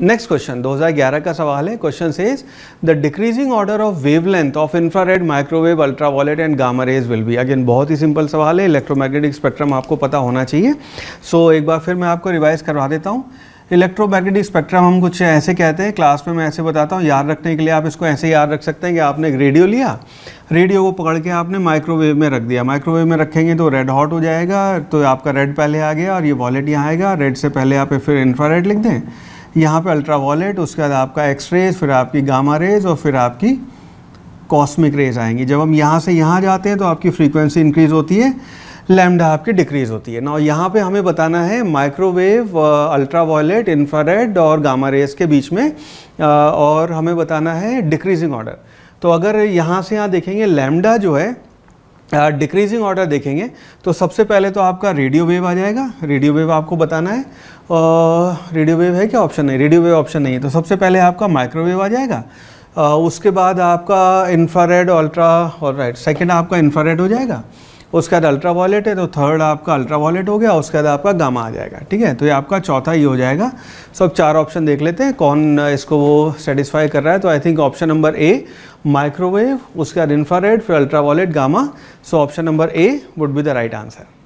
next question 2011 का सवाल है question says the decreasing order of wavelength of infrared microwave ultraviolet and gamma rays will be again बहुत ही simple सवाल है इलेक्ट्रोमैग्नेटिक स्पेक्ट्रम आपको पता होना चाहिए सो so, एक बार फिर मैं आपको रिवाइज करवा देता हूँ इलेक्ट्रोमैग्नेटिक स्पेक्ट्रम हम कुछ ऐसे कहते हैं क्लास में मैं ऐसे बताता हूँ याद रखने के लिए आप इसको ऐसे याद रख सकते हैं कि आपने एक रेडियो लिया रेडियो को पकड़ के आपने माइक्रोवेव में रख दिया माइक्रोवेव में रखेंगे तो रेड हॉट हो जाएगा तो आपका रेड पहले आ गया और ये वॉलेट यहाँ आएगा रेड से पहले आप फिर इंफ्रारेड लिख दें यहाँ पे अल्ट्रा वॉलेट उसके बाद आपका एक्स रेज फिर आपकी गामा रेज और फिर आपकी कॉस्मिक रेज आएंगी जब हम यहाँ से यहाँ जाते हैं तो आपकी फ्रीक्वेंसी इंक्रीज़ होती है लैमडा आपकी डिक्रीज़ होती है ना यहाँ पे हमें बताना है माइक्रोवेव अल्ट्रा वॉयलेट इन्फ्रारेड और गामा रेज के बीच में uh, और हमें बताना है डिक्रीजिंग ऑर्डर तो अगर यहाँ से यहाँ देखेंगे लैमडा जो है डिक्रीजिंग ऑर्डर देखेंगे तो सबसे पहले तो आपका रेडियो वेव आ जाएगा रेडियो वेव आपको बताना है और रेडियो वेव है क्या ऑप्शन नहीं रेडियो वेव ऑप्शन नहीं है तो सबसे पहले आपका माइक्रोवेव आ जाएगा आ, उसके बाद आपका इंफ्रारेड अल्ट्रा और राइट सेकेंड आपका इंफ्रारेड हो जाएगा उसके बाद अल्ट्रा वॉलेट है तो थर्ड आपका अल्ट्रा वॉलेट हो गया उसके बाद आपका गामा आ जाएगा ठीक है तो ये आपका चौथा ही e हो जाएगा सब चार ऑप्शन देख लेते हैं कौन इसको वो सेटिस्फाई कर रहा है तो I think option number A microwave उसके बाद इन्फ्रारेड फिर ultra violet gamma so option number A would be the right answer